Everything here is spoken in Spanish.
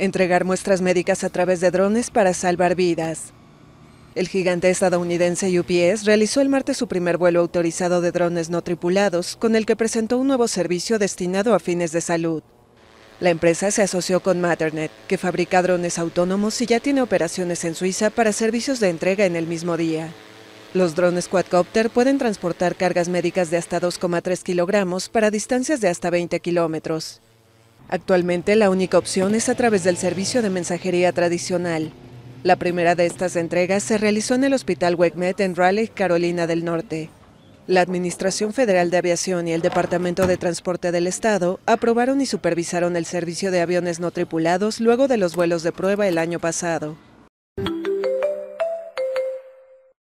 entregar muestras médicas a través de drones para salvar vidas. El gigante estadounidense UPS realizó el martes su primer vuelo autorizado de drones no tripulados, con el que presentó un nuevo servicio destinado a fines de salud. La empresa se asoció con Matternet, que fabrica drones autónomos y ya tiene operaciones en Suiza para servicios de entrega en el mismo día. Los drones quadcopter pueden transportar cargas médicas de hasta 2,3 kilogramos para distancias de hasta 20 kilómetros. Actualmente la única opción es a través del servicio de mensajería tradicional. La primera de estas entregas se realizó en el Hospital Wegmet en Raleigh, Carolina del Norte. La Administración Federal de Aviación y el Departamento de Transporte del Estado aprobaron y supervisaron el servicio de aviones no tripulados luego de los vuelos de prueba el año pasado.